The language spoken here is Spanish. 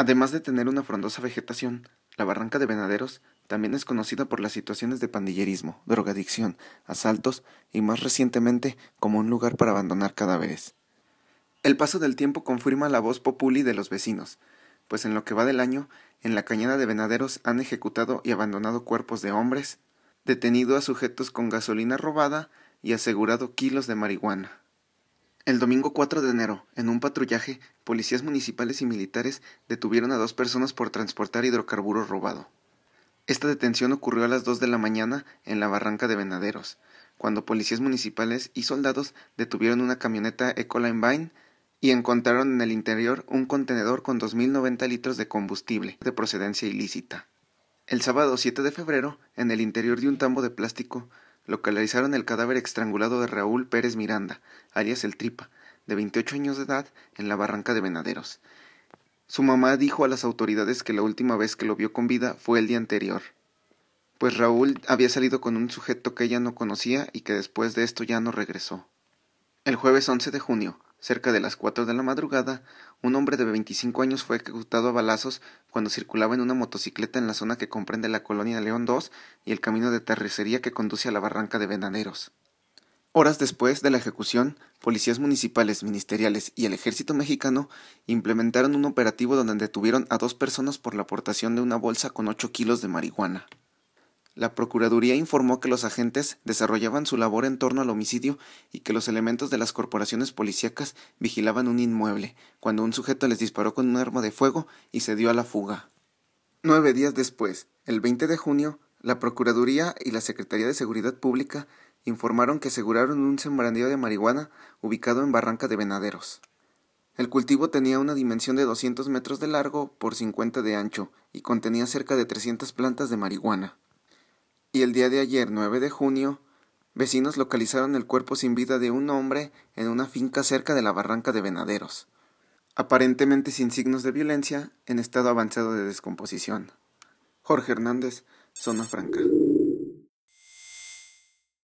Además de tener una frondosa vegetación, la Barranca de Venaderos también es conocida por las situaciones de pandillerismo, drogadicción, asaltos y más recientemente como un lugar para abandonar cadáveres. El paso del tiempo confirma la voz populi de los vecinos, pues en lo que va del año, en la cañada de Venaderos han ejecutado y abandonado cuerpos de hombres, detenido a sujetos con gasolina robada y asegurado kilos de marihuana. El domingo 4 de enero, en un patrullaje, policías municipales y militares detuvieron a dos personas por transportar hidrocarburo robado. Esta detención ocurrió a las 2 de la mañana en la barranca de Venaderos, cuando policías municipales y soldados detuvieron una camioneta Ecoline Vine y encontraron en el interior un contenedor con 2.090 litros de combustible de procedencia ilícita. El sábado 7 de febrero, en el interior de un tambo de plástico, localizaron el cadáver estrangulado de Raúl Pérez Miranda, alias El Tripa, de 28 años de edad, en la barranca de Venaderos. Su mamá dijo a las autoridades que la última vez que lo vio con vida fue el día anterior, pues Raúl había salido con un sujeto que ella no conocía y que después de esto ya no regresó. El jueves 11 de junio, cerca de las cuatro de la madrugada, un hombre de 25 años fue ejecutado a balazos cuando circulaba en una motocicleta en la zona que comprende la colonia León II y el camino de terracería que conduce a la barranca de Venaneros. Horas después de la ejecución, policías municipales, ministeriales y el ejército mexicano implementaron un operativo donde detuvieron a dos personas por la aportación de una bolsa con ocho kilos de marihuana. La Procuraduría informó que los agentes desarrollaban su labor en torno al homicidio y que los elementos de las corporaciones policíacas vigilaban un inmueble, cuando un sujeto les disparó con un arma de fuego y se dio a la fuga. Nueve días después, el 20 de junio, la Procuraduría y la Secretaría de Seguridad Pública informaron que aseguraron un sembrandío de marihuana ubicado en Barranca de Venaderos. El cultivo tenía una dimensión de 200 metros de largo por 50 de ancho y contenía cerca de 300 plantas de marihuana y el día de ayer, 9 de junio, vecinos localizaron el cuerpo sin vida de un hombre en una finca cerca de la barranca de Venaderos, aparentemente sin signos de violencia, en estado avanzado de descomposición. Jorge Hernández, Zona Franca.